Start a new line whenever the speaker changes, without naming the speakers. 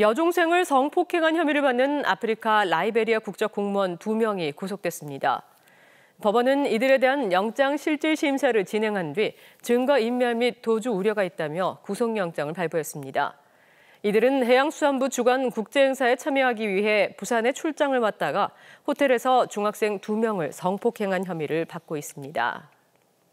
여중생을 성폭행한 혐의를 받는 아프리카 라이베리아 국적 공무원 2명이 구속됐습니다. 법원은 이들에 대한 영장 실질 심사를 진행한 뒤 증거 인멸 및 도주 우려가 있다며 구속영장을 발부했습니다. 이들은 해양수산부 주관 국제행사에 참여하기 위해 부산에 출장을 왔다가 호텔에서 중학생 2명을 성폭행한 혐의를 받고 있습니다.